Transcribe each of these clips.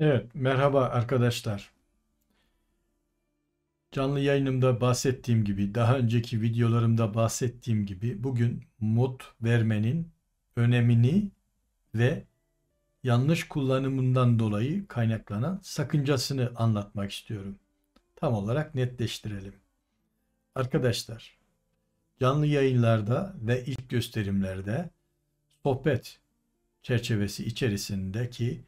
Evet, merhaba arkadaşlar. Canlı yayınımda bahsettiğim gibi, daha önceki videolarımda bahsettiğim gibi bugün mod vermenin önemini ve yanlış kullanımından dolayı kaynaklanan sakıncasını anlatmak istiyorum. Tam olarak netleştirelim. Arkadaşlar, canlı yayınlarda ve ilk gösterimlerde sohbet çerçevesi içerisindeki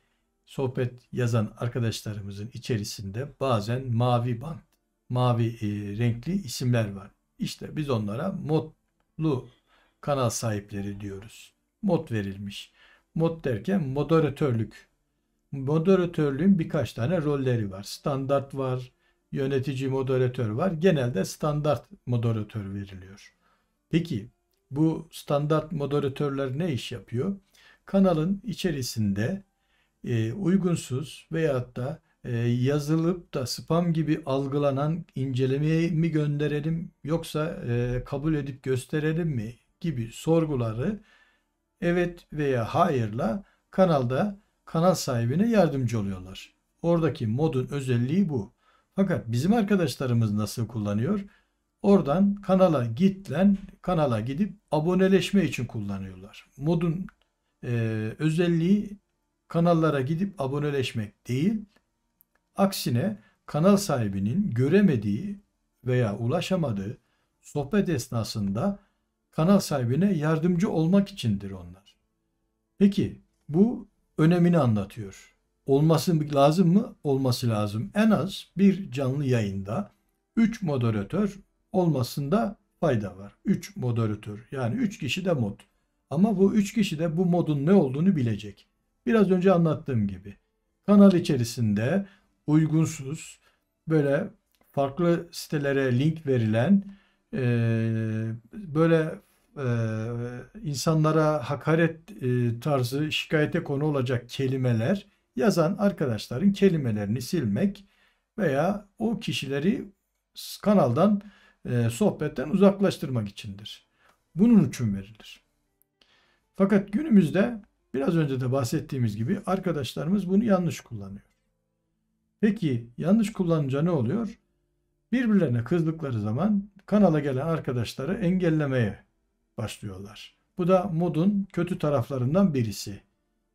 sohbet yazan arkadaşlarımızın içerisinde bazen mavi bant, mavi e, renkli isimler var. İşte biz onlara modlu kanal sahipleri diyoruz. Mod verilmiş. Mod derken moderatörlük. Moderatörlüğün birkaç tane rolleri var. Standart var, yönetici moderatör var. Genelde standart moderatör veriliyor. Peki bu standart moderatörler ne iş yapıyor? Kanalın içerisinde e, uygunsuz veyahut da e, yazılıp da spam gibi algılanan incelemeye mi gönderelim yoksa e, kabul edip gösterelim mi gibi sorguları evet veya hayırla kanalda kanal sahibine yardımcı oluyorlar. Oradaki modun özelliği bu. Fakat bizim arkadaşlarımız nasıl kullanıyor? Oradan kanala gitlen kanala gidip aboneleşme için kullanıyorlar. Modun e, özelliği kanallara gidip aboneleşmek değil, aksine kanal sahibinin göremediği veya ulaşamadığı sohbet esnasında kanal sahibine yardımcı olmak içindir onlar. Peki bu önemini anlatıyor. Olması lazım mı? Olması lazım. En az bir canlı yayında 3 moderatör olmasında fayda var. 3 moderatör yani 3 kişi de mod. Ama bu 3 kişi de bu modun ne olduğunu bilecek. Biraz önce anlattığım gibi kanal içerisinde uygunsuz böyle farklı sitelere link verilen e, böyle e, insanlara hakaret e, tarzı şikayete konu olacak kelimeler yazan arkadaşların kelimelerini silmek veya o kişileri kanaldan e, sohbetten uzaklaştırmak içindir. Bunun için verilir. Fakat günümüzde Biraz önce de bahsettiğimiz gibi arkadaşlarımız bunu yanlış kullanıyor. Peki yanlış kullanınca ne oluyor? Birbirlerine kızdıkları zaman kanala gelen arkadaşları engellemeye başlıyorlar. Bu da modun kötü taraflarından birisi.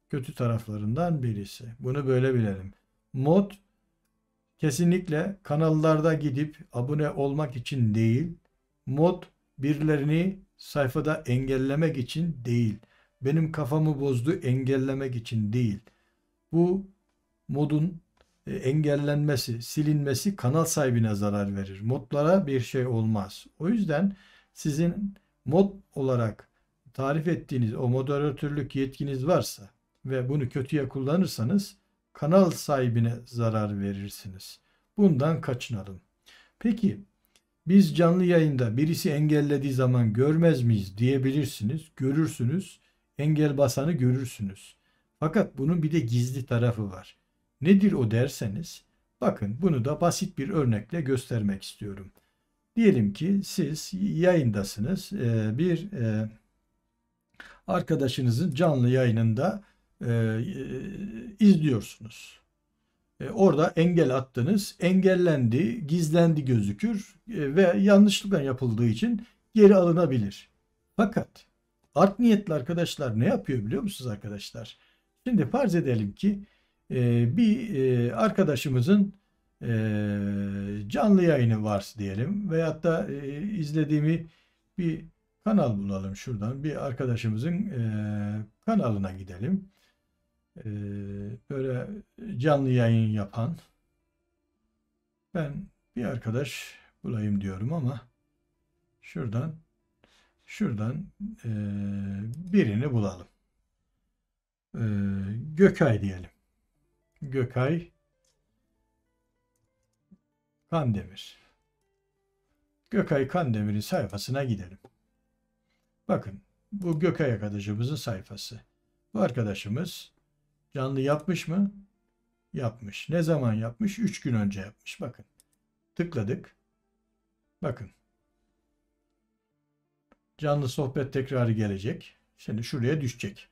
Kötü taraflarından birisi. Bunu böyle bilelim. Mod kesinlikle kanallarda gidip abone olmak için değil, mod birilerini sayfada engellemek için değil benim kafamı bozdu engellemek için değil. Bu modun e, engellenmesi, silinmesi kanal sahibine zarar verir. Modlara bir şey olmaz. O yüzden sizin mod olarak tarif ettiğiniz o moderatörlük yetkiniz varsa ve bunu kötüye kullanırsanız kanal sahibine zarar verirsiniz. Bundan kaçınalım. Peki biz canlı yayında birisi engellediği zaman görmez miyiz diyebilirsiniz. Görürsünüz engel basanı görürsünüz. Fakat bunun bir de gizli tarafı var. Nedir o derseniz, bakın bunu da basit bir örnekle göstermek istiyorum. Diyelim ki siz yayındasınız, ee, bir e, arkadaşınızın canlı yayınında e, e, izliyorsunuz. Orada engel attınız, engellendi, gizlendi gözükür ve yanlışlıkla yapıldığı için geri alınabilir. Fakat Art niyetli arkadaşlar ne yapıyor biliyor musunuz arkadaşlar? Şimdi farz edelim ki e, bir e, arkadaşımızın e, canlı yayını var diyelim veyahut da e, izlediğimi bir kanal bulalım şuradan. Bir arkadaşımızın e, kanalına gidelim. E, böyle canlı yayın yapan. Ben bir arkadaş bulayım diyorum ama şuradan şuradan e, birini bulalım. E, Gökay diyelim. Gökay Kandemir. Gökay Kandemir'in sayfasına gidelim. Bakın bu Gökay arkadaşımızın sayfası. Bu arkadaşımız canlı yapmış mı? Yapmış. Ne zaman yapmış? 3 gün önce yapmış. Bakın. Tıkladık. Bakın. Canlı sohbet tekrarı gelecek. Şimdi şuraya düşecek.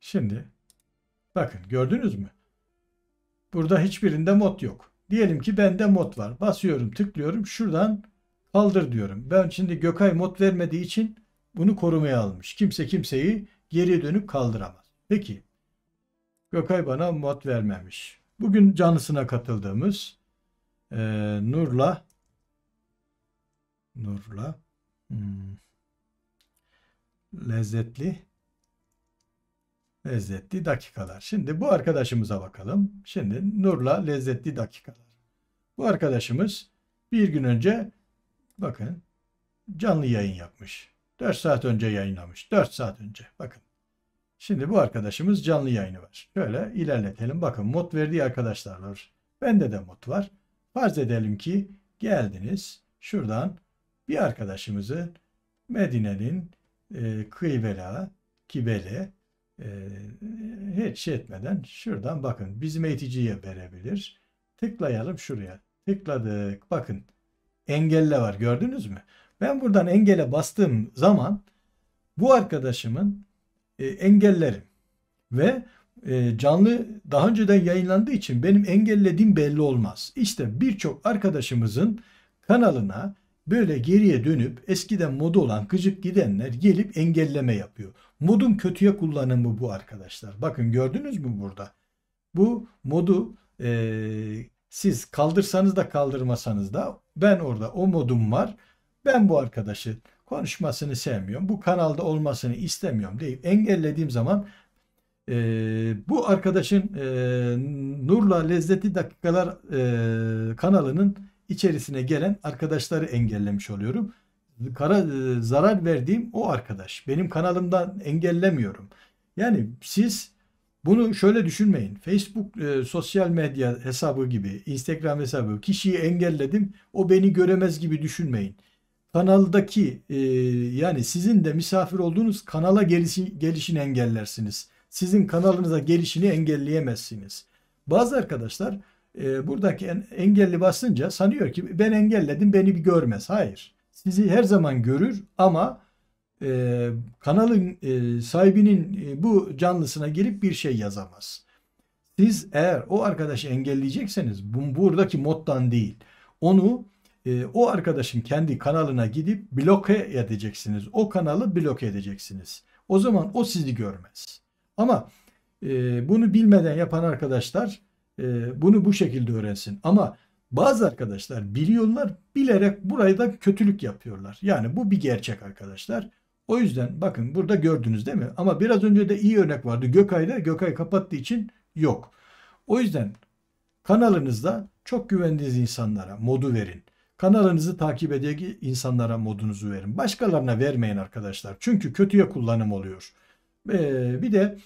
Şimdi bakın gördünüz mü? Burada hiçbirinde mod yok. Diyelim ki bende mod var. Basıyorum, tıklıyorum. Şuradan kaldır diyorum. Ben şimdi Gökay mod vermediği için bunu korumaya almış. Kimse kimseyi geri dönüp kaldıramaz. Peki. Gökay bana mod vermemiş. Bugün canlısına katıldığımız e, Nur'la Nur'la hmm, lezzetli lezzetli dakikalar. Şimdi bu arkadaşımıza bakalım. Şimdi Nur'la lezzetli dakikalar. Bu arkadaşımız bir gün önce bakın canlı yayın yapmış. 4 saat önce yayınlamış. 4 saat önce. Bakın. Şimdi bu arkadaşımız canlı yayını var. Şöyle ilerletelim. Bakın mod verdiği arkadaşlar var. Bende de mod var. Farz edelim ki geldiniz şuradan bir arkadaşımızı Medine'nin e, kıybela, kibele e, hiç şey etmeden şuradan bakın bizim eğiticiye verebilir. Tıklayalım şuraya. Tıkladık. Bakın engelle var gördünüz mü? Ben buradan engele bastığım zaman bu arkadaşımın e, engellerim ve e, canlı daha önceden yayınlandığı için benim engellediğim belli olmaz. İşte birçok arkadaşımızın kanalına böyle geriye dönüp eskiden modu olan gıcık gidenler gelip engelleme yapıyor. Modun kötüye kullanımı bu arkadaşlar. Bakın gördünüz mü burada? Bu modu e, siz kaldırsanız da kaldırmasanız da ben orada o modum var. Ben bu arkadaşı konuşmasını sevmiyorum. Bu kanalda olmasını istemiyorum deyip engellediğim zaman e, bu arkadaşın e, Nurla Lezzeti Dakikalar e, kanalının içerisine gelen arkadaşları engellemiş oluyorum. Kara, e, zarar verdiğim o arkadaş. Benim kanalımdan engellemiyorum. Yani siz bunu şöyle düşünmeyin. Facebook e, sosyal medya hesabı gibi, Instagram hesabı kişiyi engelledim. O beni göremez gibi düşünmeyin. Kanaldaki e, yani sizin de misafir olduğunuz kanala gelişi, gelişini engellersiniz sizin kanalınıza gelişini engelleyemezsiniz. Bazı arkadaşlar e, buradaki en, engelli basınca sanıyor ki ben engelledim beni bir görmez. Hayır. Sizi her zaman görür ama e, kanalın e, sahibinin e, bu canlısına girip bir şey yazamaz. Siz eğer o arkadaşı engelleyecekseniz bu, buradaki moddan değil onu e, o arkadaşın kendi kanalına gidip bloke edeceksiniz. O kanalı bloke edeceksiniz. O zaman o sizi görmez. Ama e, bunu bilmeden yapan arkadaşlar e, bunu bu şekilde öğrensin. Ama bazı arkadaşlar biliyorlar bilerek burayı da kötülük yapıyorlar. Yani bu bir gerçek arkadaşlar. O yüzden bakın burada gördünüz değil mi? Ama biraz önce de iyi örnek vardı. Gökay'da Gökay kapattığı için yok. O yüzden kanalınızda çok güvendiğiniz insanlara modu verin. Kanalınızı takip edecek insanlara modunuzu verin. Başkalarına vermeyin arkadaşlar. Çünkü kötüye kullanım oluyor. Ee, bir de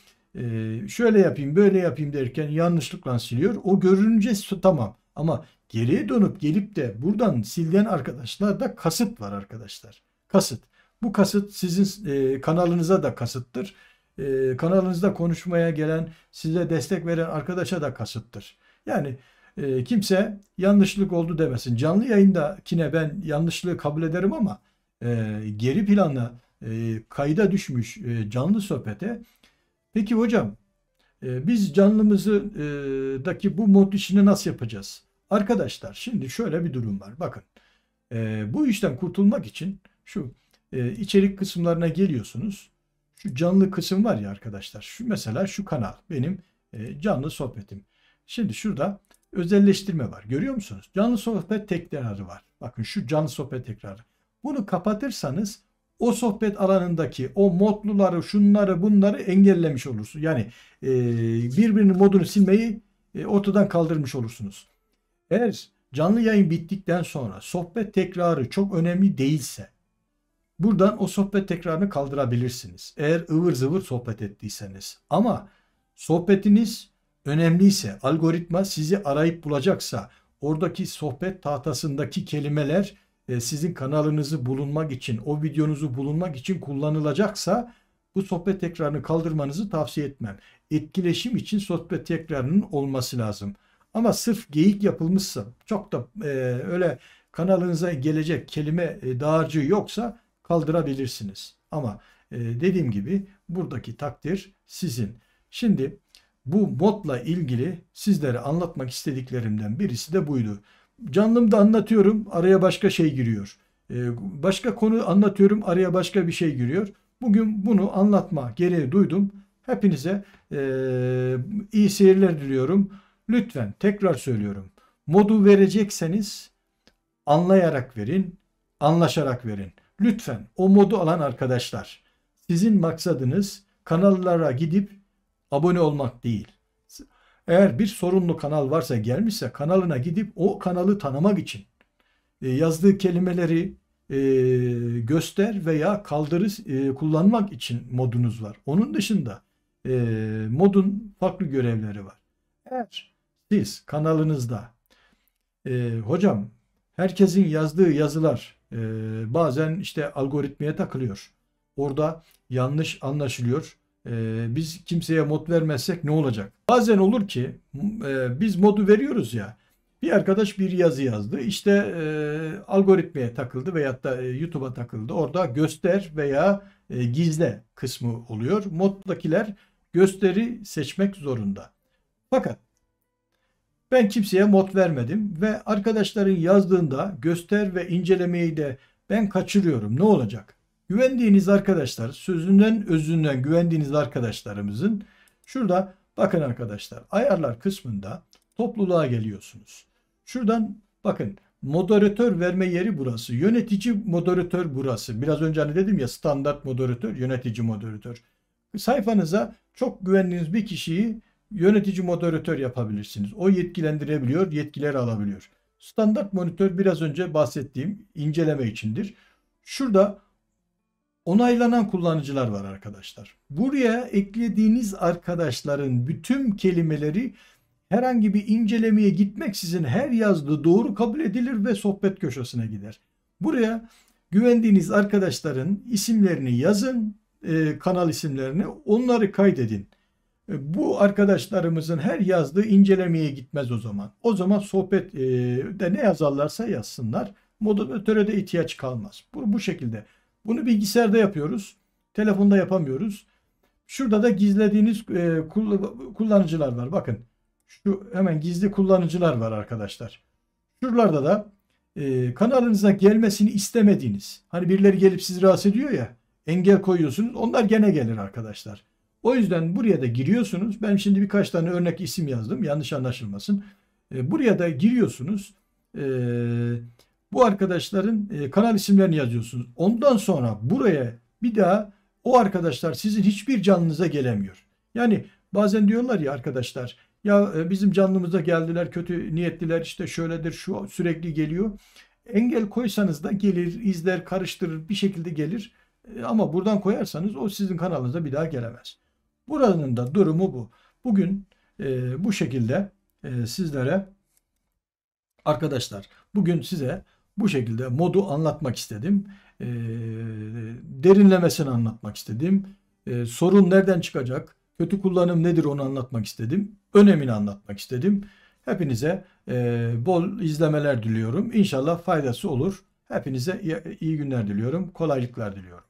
e, şöyle yapayım böyle yapayım derken yanlışlıkla siliyor. O görünce tamam ama geriye dönüp gelip de buradan silden arkadaşlar da kasıt var arkadaşlar. Kasıt. Bu kasıt sizin e, kanalınıza da kasıttır. E, kanalınızda konuşmaya gelen, size destek veren arkadaşa da kasıttır. Yani e, kimse yanlışlık oldu demesin. Canlı yayındakine ben yanlışlığı kabul ederim ama e, geri plana e, kayda düşmüş e, canlı sohbete. Peki hocam e, biz canlımızdaki e, bu mod işini nasıl yapacağız? Arkadaşlar şimdi şöyle bir durum var. Bakın e, bu işten kurtulmak için şu e, içerik kısımlarına geliyorsunuz. Şu canlı kısım var ya arkadaşlar. Şu mesela şu kanal benim e, canlı sohbetim. Şimdi şurada özelleştirme var. Görüyor musunuz? Canlı sohbet tekrarı var. Bakın şu canlı sohbet tekrarı. Bunu kapatırsanız o sohbet alanındaki o modluları şunları bunları engellemiş olursunuz. Yani e, birbirinin modunu silmeyi e, ortadan kaldırmış olursunuz. Eğer canlı yayın bittikten sonra sohbet tekrarı çok önemli değilse buradan o sohbet tekrarını kaldırabilirsiniz. Eğer ıvır zıvır sohbet ettiyseniz ama sohbetiniz önemliyse algoritma sizi arayıp bulacaksa oradaki sohbet tahtasındaki kelimeler e, sizin kanalınızı bulunmak için, o videonuzu bulunmak için kullanılacaksa bu sohbet tekrarını kaldırmanızı tavsiye etmem. Etkileşim için sohbet tekrarının olması lazım. Ama sırf geyik yapılmışsa, çok da e, öyle kanalınıza gelecek kelime e, dağarcığı yoksa kaldırabilirsiniz. Ama e, dediğim gibi buradaki takdir sizin. Şimdi bu modla ilgili sizlere anlatmak istediklerimden birisi de buydu. Canlımda anlatıyorum araya başka şey giriyor. Ee, başka konu anlatıyorum araya başka bir şey giriyor. Bugün bunu anlatma gereği duydum. Hepinize e, iyi seyirler diliyorum. Lütfen tekrar söylüyorum. Modu verecekseniz anlayarak verin, anlaşarak verin. Lütfen o modu alan arkadaşlar sizin maksadınız kanallara gidip abone olmak değil. Eğer bir sorunlu kanal varsa gelmişse kanalına gidip o kanalı tanımak için e, yazdığı kelimeleri e, göster veya kaldırı e, kullanmak için modunuz var. Onun dışında modun farklı görevleri var. Eğer siz kanalınızda hocam herkesin yazdığı yazılar bazen işte algoritmaya takılıyor. Orada yanlış anlaşılıyor. Ee, biz kimseye mod vermezsek ne olacak? Bazen olur ki e, biz modu veriyoruz ya. Bir arkadaş bir yazı yazdı. işte e, algoritmaya takıldı veyahut da e, YouTube'a takıldı. Orada göster veya gizle kısmı oluyor. Moddakiler gösteri seçmek zorunda. Fakat ben kimseye mod vermedim ve arkadaşların yazdığında göster ve incelemeyi de ben kaçırıyorum. Ne olacak? Güvendiğiniz arkadaşlar, sözünden özünden güvendiğiniz arkadaşlarımızın şurada bakın arkadaşlar ayarlar kısmında topluluğa geliyorsunuz. Şuradan bakın moderatör verme yeri burası. Yönetici moderatör burası. Biraz önce hani dedim ya standart moderatör, yönetici moderatör. Sayfanıza çok güvendiğiniz bir kişiyi yönetici moderatör yapabilirsiniz. O yetkilendirebiliyor, yetkiler alabiliyor. Standart monitör biraz önce bahsettiğim inceleme içindir. Şurada onaylanan kullanıcılar var arkadaşlar. Buraya eklediğiniz arkadaşların bütün kelimeleri herhangi bir incelemeye gitmeksizin her yazdığı doğru kabul edilir ve sohbet köşesine gider. Buraya güvendiğiniz arkadaşların isimlerini yazın, e, kanal isimlerini onları kaydedin. E, bu arkadaşlarımızın her yazdığı incelemeye gitmez o zaman. O zaman sohbet e, de ne yazarlarsa yazsınlar. Moderatöre de ihtiyaç kalmaz. Bu, bu şekilde bunu bilgisayarda yapıyoruz. Telefonda yapamıyoruz. Şurada da gizlediğiniz e, kullanıcılar var. Bakın şu hemen gizli kullanıcılar var arkadaşlar. Şuralarda da e, kanalınıza gelmesini istemediğiniz. Hani birileri gelip sizi rahatsız ediyor ya. Engel koyuyorsunuz. Onlar gene gelir arkadaşlar. O yüzden buraya da giriyorsunuz. Ben şimdi birkaç tane örnek isim yazdım. Yanlış anlaşılmasın. E, buraya da giriyorsunuz. Eee bu arkadaşların e, kanal isimlerini yazıyorsunuz. Ondan sonra buraya bir daha o arkadaşlar sizin hiçbir canınıza gelemiyor. Yani bazen diyorlar ya arkadaşlar ya e, bizim canlımıza geldiler kötü niyetliler işte şöyledir şu sürekli geliyor. Engel koysanız da gelir, izler, karıştırır bir şekilde gelir. E, ama buradan koyarsanız o sizin kanalınıza bir daha gelemez. Buranın da durumu bu. Bugün e, bu şekilde e, sizlere arkadaşlar bugün size bu şekilde modu anlatmak istedim. E, ee, derinlemesini anlatmak istedim. E, sorun nereden çıkacak? Kötü kullanım nedir onu anlatmak istedim. Önemini anlatmak istedim. Hepinize e, bol izlemeler diliyorum. İnşallah faydası olur. Hepinize iyi günler diliyorum. Kolaylıklar diliyorum.